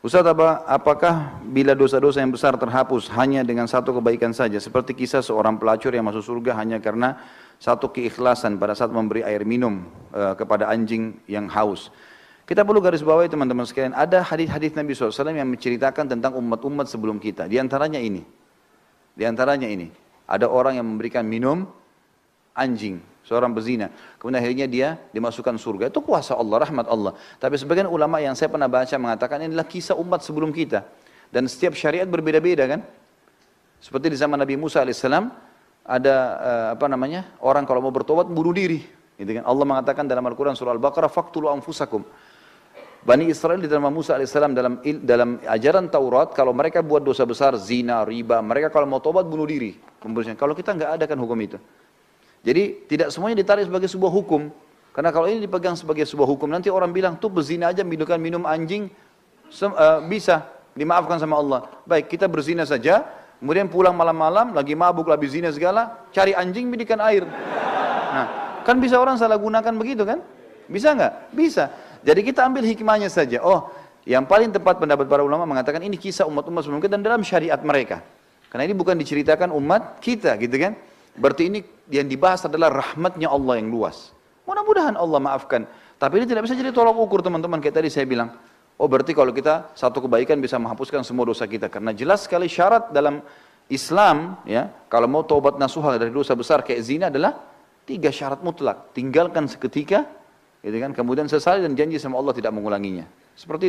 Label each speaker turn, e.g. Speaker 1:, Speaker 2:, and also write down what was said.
Speaker 1: Ustaz apa, apakah bila dosa-dosa yang besar terhapus hanya dengan satu kebaikan saja seperti kisah seorang pelacur yang masuk surga hanya karena satu keikhlasan pada saat memberi air minum e, kepada anjing yang haus. Kita perlu garis bawahi teman-teman sekalian, ada hadis-hadis Nabi SAW yang menceritakan tentang umat-umat sebelum kita. Di antaranya ini. Di antaranya ini. Ada orang yang memberikan minum anjing seorang bezina. Kemudian akhirnya dia dimasukkan surga. Itu kuasa Allah, rahmat Allah. Tapi sebagian ulama yang saya pernah baca mengatakan inilah kisah umat sebelum kita. Dan setiap syariat berbeda-beda kan. Seperti di zaman Nabi Musa alaihissalam ada eh, apa namanya orang kalau mau bertobat bunuh diri. Gitu kan. Allah mengatakan dalam Al-Quran surah Al-Baqarah faktulu anfusakum. Bani Israel di dalam Musa alaihissalam dalam dalam ajaran Taurat kalau mereka buat dosa besar zina riba mereka kalau mau tobat bunuh diri. Kalau kita nggak ada kan hukum itu. Jadi tidak semuanya ditarik sebagai sebuah hukum. Karena kalau ini dipegang sebagai sebuah hukum, nanti orang bilang tuh berzina aja minumkan minum anjing uh, bisa dimaafkan sama Allah. Baik, kita berzina saja, kemudian pulang malam-malam lagi mabuk, lagi zina segala, cari anjing bidikan air. Nah, kan bisa orang salah gunakan begitu kan? Bisa nggak? Bisa. Jadi kita ambil hikmahnya saja. Oh, yang paling tepat pendapat para ulama mengatakan ini kisah umat-umat sebelum kita dan dalam syariat mereka. Karena ini bukan diceritakan umat kita gitu kan. Berarti ini yang dibahas adalah rahmatnya Allah yang luas. Mudah-mudahan Allah maafkan. Tapi ini tidak bisa jadi tolak ukur teman-teman. Kayak tadi saya bilang, oh berarti kalau kita satu kebaikan bisa menghapuskan semua dosa kita. Karena jelas sekali syarat dalam Islam, ya kalau mau taubat nasuhal dari dosa besar kayak zina adalah tiga syarat mutlak. Tinggalkan seketika, gitu kan, kemudian sesali dan janji sama Allah tidak mengulanginya. Seperti itu.